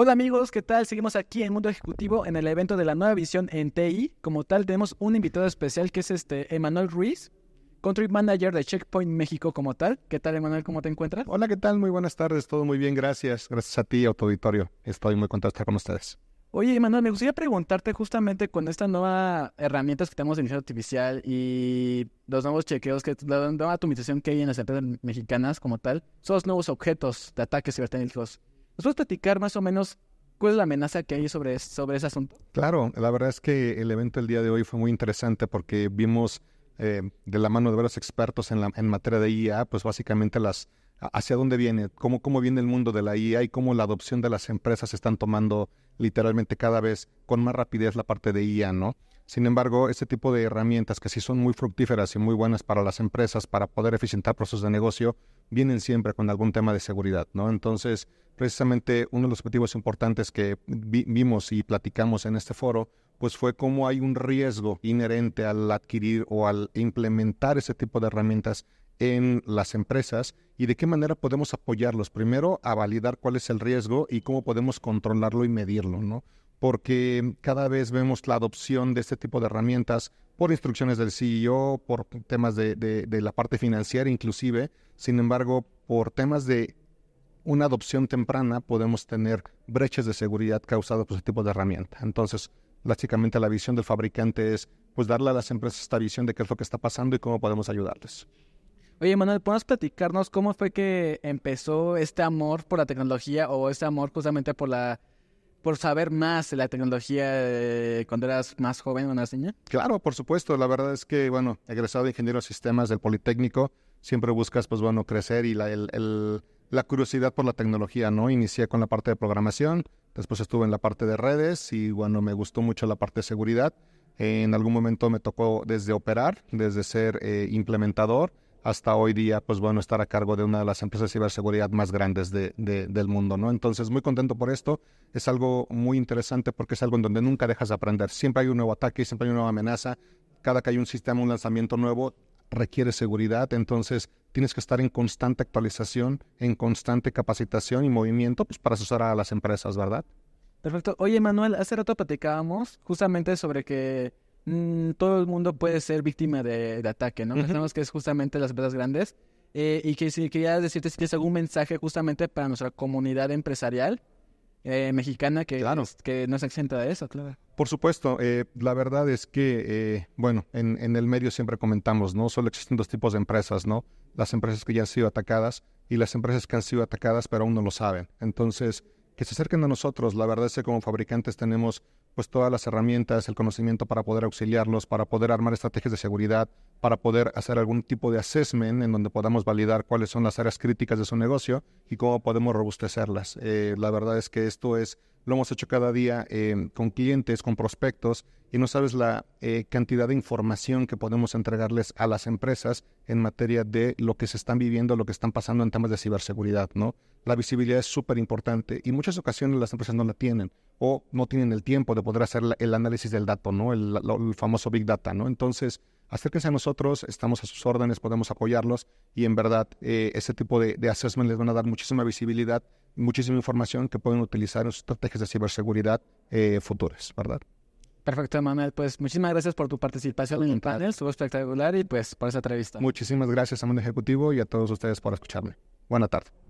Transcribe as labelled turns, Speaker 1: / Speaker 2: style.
Speaker 1: Hola amigos, ¿qué tal? Seguimos aquí en Mundo Ejecutivo en el evento de la nueva visión en TI. Como tal, tenemos un invitado especial que es este Emanuel Ruiz, Country Manager de Checkpoint México como tal. ¿Qué tal,
Speaker 2: Emanuel? ¿Cómo te encuentras? Hola, ¿qué tal? Muy buenas tardes, todo muy bien, gracias. Gracias a ti, a auditorio. Estoy muy contento de estar con ustedes. Oye, Emanuel, me gustaría preguntarte justamente con estas nuevas herramientas que
Speaker 1: tenemos de inicio artificial y los nuevos chequeos, que la nueva automatización que hay en las empresas mexicanas como tal, son los nuevos objetos de ataques cibernéticos. ¿Nos puedes platicar más o menos cuál es la amenaza que hay sobre, sobre ese asunto?
Speaker 2: Claro, la verdad es que el evento del día de hoy fue muy interesante porque vimos eh, de la mano de varios expertos en, la, en materia de IA, pues básicamente las hacia dónde viene, cómo, cómo viene el mundo de la IA y cómo la adopción de las empresas están tomando literalmente cada vez con más rapidez la parte de IA, ¿no? Sin embargo, este tipo de herramientas que sí son muy fructíferas y muy buenas para las empresas para poder eficientar procesos de negocio, vienen siempre con algún tema de seguridad, ¿no? Entonces, precisamente uno de los objetivos importantes que vimos y platicamos en este foro, pues fue cómo hay un riesgo inherente al adquirir o al implementar ese tipo de herramientas en las empresas y de qué manera podemos apoyarlos. Primero, a validar cuál es el riesgo y cómo podemos controlarlo y medirlo, ¿no? porque cada vez vemos la adopción de este tipo de herramientas por instrucciones del CEO, por temas de, de, la parte financiera inclusive. Sin embargo, por temas de una adopción temprana podemos tener brechas de seguridad causadas por este tipo de herramienta. Entonces, básicamente la visión del fabricante es pues darle a las empresas esta visión de qué es lo que está pasando y cómo podemos ayudarles. Oye, Manuel, ¿podemos platicarnos
Speaker 1: cómo fue que empezó este amor por la tecnología o este amor justamente por la por saber más de la tecnología eh, cuando eras más joven, una seña?
Speaker 2: Claro, por supuesto. La verdad es que, bueno, egresado de ingeniero de sistemas del Politécnico, siempre buscas, pues bueno, crecer y la, la curiosidad por la tecnología, ¿no? Inicié con la parte de programación, después estuve en la parte de redes y, bueno, me gustó mucho la parte de seguridad. En algún momento me tocó desde operar, desde ser eh, implementador hasta hoy día, pues bueno, estar a cargo de una de las empresas de ciberseguridad más grandes del mundo, ¿no? Entonces, muy contento por esto. Es algo muy interesante porque es algo en donde nunca dejas de aprender. Siempre hay un nuevo ataque, siempre hay una nueva amenaza. Cada que hay un sistema, un lanzamiento nuevo, requiere seguridad. Entonces, tienes que estar en constante actualización, en constante capacitación y movimiento, pues para asesorar a las empresas, ¿verdad?
Speaker 1: Perfecto. Oye, Manuel, hace rato platicábamos justamente sobre que Mm, todo el mundo puede ser víctima de, ataque, ¿no? Uh que es justamente las empresas grandes. Eh, y que si quería decirte si tienes algún mensaje justamente para nuestra comunidad empresarial eh, mexicana que, que no se exenta de eso, claro.
Speaker 2: Por supuesto, eh, la verdad es que, bueno, en, en, el medio siempre comentamos, ¿no? Solo existen dos tipos de empresas, ¿no? Las empresas que ya han sido atacadas y las empresas que han sido atacadas pero aún no lo saben. Entonces, que se acerquen a nosotros, la verdad es que como fabricantes tenemos pues todas las herramientas, el conocimiento para poder auxiliarlos, para poder armar estrategias de seguridad, para poder hacer algún tipo de assessment en donde podamos validar cuáles son las áreas críticas de su negocio y cómo podemos robustecerlas. Eh, la verdad es que esto es, lo hemos hecho cada día eh, con clientes, con prospectos, y no sabes la eh, cantidad de información que podemos entregarles a las empresas en materia de lo que se están viviendo, lo que están pasando en temas de ciberseguridad, ¿no? La visibilidad es súper importante y muchas ocasiones las empresas no la tienen o no tienen el tiempo de poder hacer el análisis del dato, ¿no? El, famoso Big Data, ¿no? Entonces, acérquense a nosotros, estamos a sus órdenes, podemos apoyarlos y en verdad eh, ese tipo de, de assessment les van a dar muchísima visibilidad, muchísima información que pueden utilizar en sus estrategias de ciberseguridad eh, futuras, ¿verdad?
Speaker 1: Perfecto, Manuel. Pues muchísimas gracias por tu participación en el panel, estuvo espectacular y pues por esa entrevista.
Speaker 2: Muchísimas gracias a Mundo Ejecutivo y a todos ustedes por escucharme. Buena tarde.